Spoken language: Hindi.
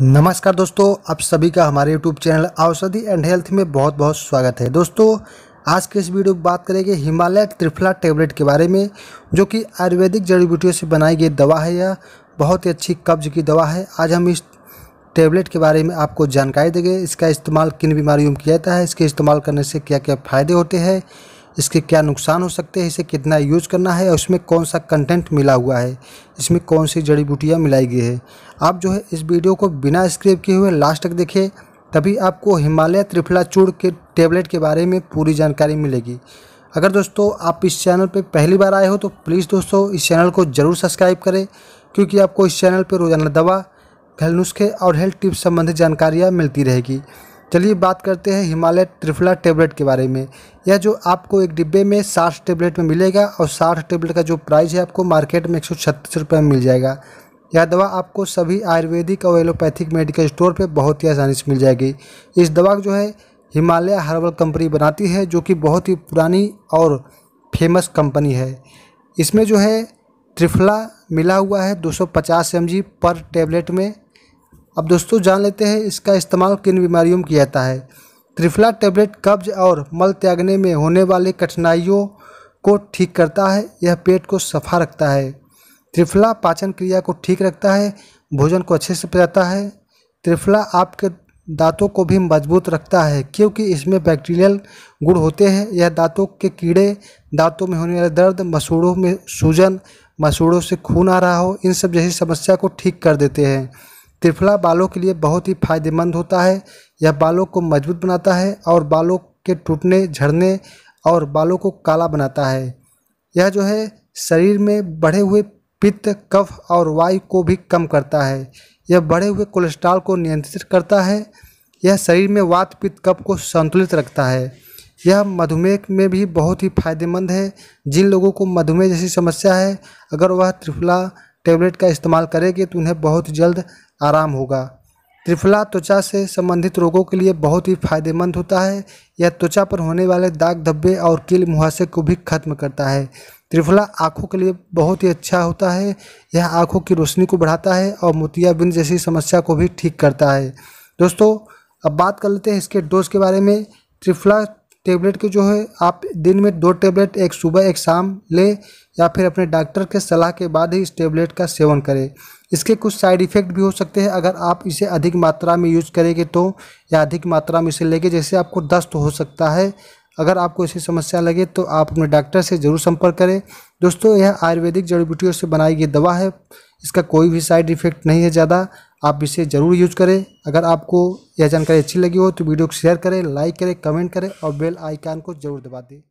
नमस्कार दोस्तों आप सभी का हमारे यूट्यूब चैनल औषधि एंड हेल्थ में बहुत बहुत स्वागत है दोस्तों आज के इस वीडियो में बात करेंगे हिमालय त्रिफला टेबलेट के बारे में जो कि आयुर्वेदिक जड़ी बूटियों से बनाई गई दवा है यह बहुत ही अच्छी कब्ज की दवा है आज हम इस टेबलेट के बारे में आपको जानकारी देंगे इसका इस्तेमाल किन बीमारियों में किया जाता है इसके इस्तेमाल करने से क्या क्या फ़ायदे होते हैं इसके क्या नुकसान हो सकते हैं इसे कितना यूज करना है और इसमें कौन सा कंटेंट मिला हुआ है इसमें कौन सी जड़ी बूटियाँ मिलाई गई है आप जो है इस वीडियो को बिना स्क्रिप किए हुए लास्ट तक देखें तभी आपको हिमालय त्रिफला चूड़ के टेबलेट के बारे में पूरी जानकारी मिलेगी अगर दोस्तों आप इस चैनल पर पहली बार आए हो तो प्लीज़ दोस्तों इस चैनल को ज़रूर सब्सक्राइब करें क्योंकि आपको इस चैनल पर रोज़ाना दवा घर नुस्खे और हेल्थ टिप्स संबंधित जानकारियाँ मिलती रहेगी चलिए बात करते हैं हिमालय त्रिफला टेबलेट के बारे में यह जो आपको एक डिब्बे में साठ टेबलेट में मिलेगा और साठ टेबलेट का जो प्राइस है आपको मार्केट में एक सौ छत्तीस रुपये में मिल जाएगा यह दवा आपको सभी आयुर्वेदिक और एलोपैथिक मेडिकल स्टोर पर बहुत ही आसानी से मिल जाएगी इस दवा जो है हिमालय हर्बल कंपनी बनाती है जो कि बहुत ही पुरानी और फेमस कंपनी है इसमें जो है त्रिफला मिला हुआ है 250 सौ पर टेबलेट में अब दोस्तों जान लेते हैं इसका इस्तेमाल किन बीमारियों में किया जाता है त्रिफला टेबलेट कब्ज और मल त्यागने में होने वाली कठिनाइयों को ठीक करता है यह पेट को सफा रखता है त्रिफला पाचन क्रिया को ठीक रखता है भोजन को अच्छे से पचाता है त्रिफला आपके दांतों को भी मजबूत रखता है क्योंकि इसमें बैक्टीरियल गुण होते हैं यह दांतों के कीड़े दांतों में होने वाले दर्द मसूड़ों में सूजन मसूड़ों से खून आ रहा हो इन सब जैसी समस्या को ठीक कर देते हैं त्रिफला बालों के लिए बहुत ही फायदेमंद होता है यह बालों को मजबूत बनाता है और बालों के टूटने झड़ने और बालों को काला बनाता है यह जो है शरीर में बढ़े हुए पित्त कफ और वायु को भी कम करता है यह बढ़े हुए कोलेस्ट्रॉल को नियंत्रित करता है यह शरीर में वात पित्त कफ को संतुलित रखता है यह मधुमेह में भी बहुत ही फायदेमंद है जिन लोगों को मधुमेह जैसी समस्या है अगर वह त्रिफला टैबलेट का इस्तेमाल करेंगे तो उन्हें बहुत जल्द आराम होगा त्रिफला त्वचा से संबंधित रोगों के लिए बहुत ही फायदेमंद होता है यह त्वचा पर होने वाले दाग धब्बे और कील मुहासे को भी खत्म करता है त्रिफला आँखों के लिए बहुत ही अच्छा होता है यह आँखों की रोशनी को बढ़ाता है और मोतियाबिंद जैसी समस्या को भी ठीक करता है दोस्तों अब बात कर लेते हैं इसके डोज के बारे में त्रिफला टेबलेट को जो है आप दिन में दो टेबलेट एक सुबह एक शाम लें या फिर अपने डॉक्टर के सलाह के बाद ही इस टेबलेट का सेवन करें इसके कुछ साइड इफ़ेक्ट भी हो सकते हैं अगर आप इसे अधिक मात्रा में यूज़ करेंगे तो या अधिक मात्रा में इसे लेंगे जैसे आपको दस्त हो सकता है अगर आपको ऐसी समस्या लगे तो आप अपने डॉक्टर से ज़रूर संपर्क करें दोस्तों यह आयुर्वेदिक जड़ी बूटियों से बनाई गई दवा है इसका कोई भी साइड इफ़ेक्ट नहीं है ज़्यादा आप इसे ज़रूर यूज करें अगर आपको यह जानकारी अच्छी लगी हो तो वीडियो को शेयर करें लाइक करें कमेंट करें और बेल आइकान को ज़रूर दबा दें